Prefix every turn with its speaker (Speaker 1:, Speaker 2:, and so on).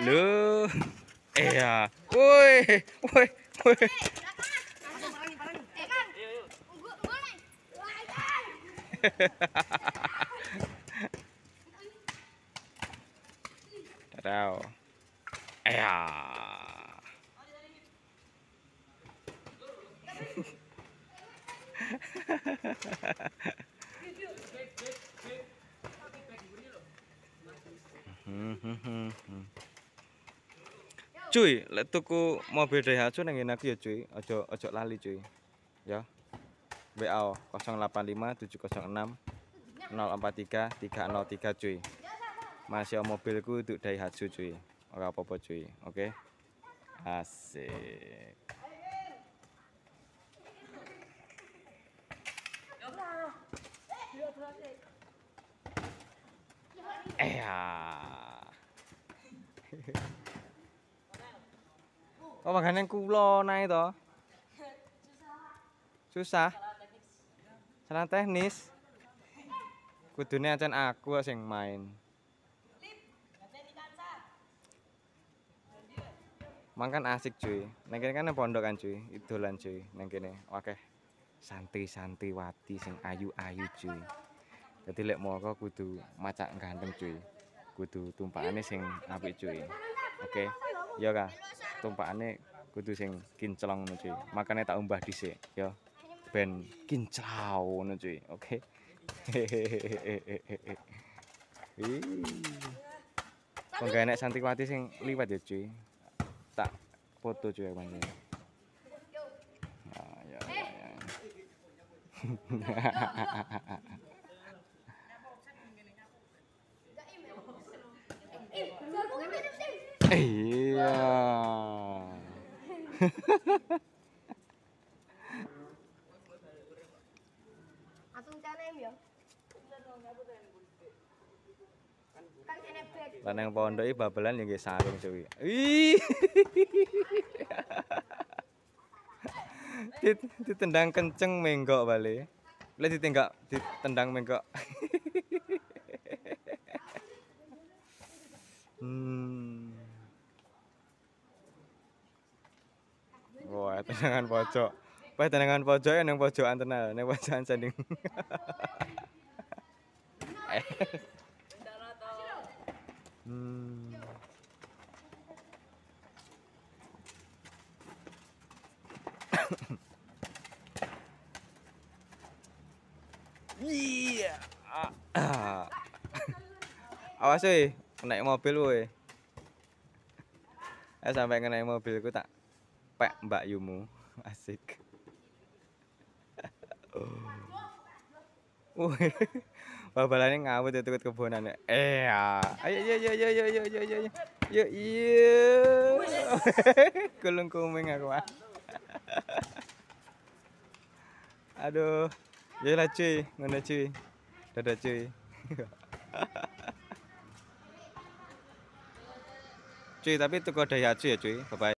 Speaker 1: lứa ê ôi à. ui, ui, ta đào ê à Mm-hmm. cuy lek tuku mobil Daihatsu ya, nang ngene ya cuy ojo ojo lali cuy ya WA 085706043303 cuy masih mobilku untuk Daihatsu cuy ora apa-apa cuy oke okay? asik Eh ya. Oh makanya kulo naik to. Susah. Salah teknis. Kudune acan aku sing main. Mang asik cuy. Neng kan yang pondok kan cuy. Idolan cuy. Neng kene. Oke. Santri santriwati sing ayu ayu cuy. Jadi lek mau kudu macak ganteng cuy. Kudu tumpahane sing apik cuy. Oke. Okay. ka? tumpahannya kudu sing kinclong ngono cuy. Makane tak umbah dhisik ya. Ben kinclau ngono cuy. Oke. Okay? Kok gak enak mati sing liwat ya cuy. Tak foto cuy banyak. Ah, ya, ya, ya. iya Ya. Kan lah pondok iki babelan yang nggih sarung cuy. Ih. ditendang kenceng menggok balik. Lah ditinggak ditendang menggok. hmm. Wah, tenangan pojok. Pas tenangan pojok yang nang pojokan tenan, nang pojokan sanding. hmm. Iya. Ah. Awas sih naik mobil weh. Eh sampai kena mobilku tak pek Mbak Yumu. Asik. Wah, babalannya ngawut ya tukut kebonan. Eh, iya. ayo ayo ayo ayo ayo ayo ayo ayo. Yo iya. Kulung kuming aku ah. Aduh. Yalah cuy, mana cuy. Dadah cuy. cuy, tapi tuku daya cuy ya cuy. Bye bye.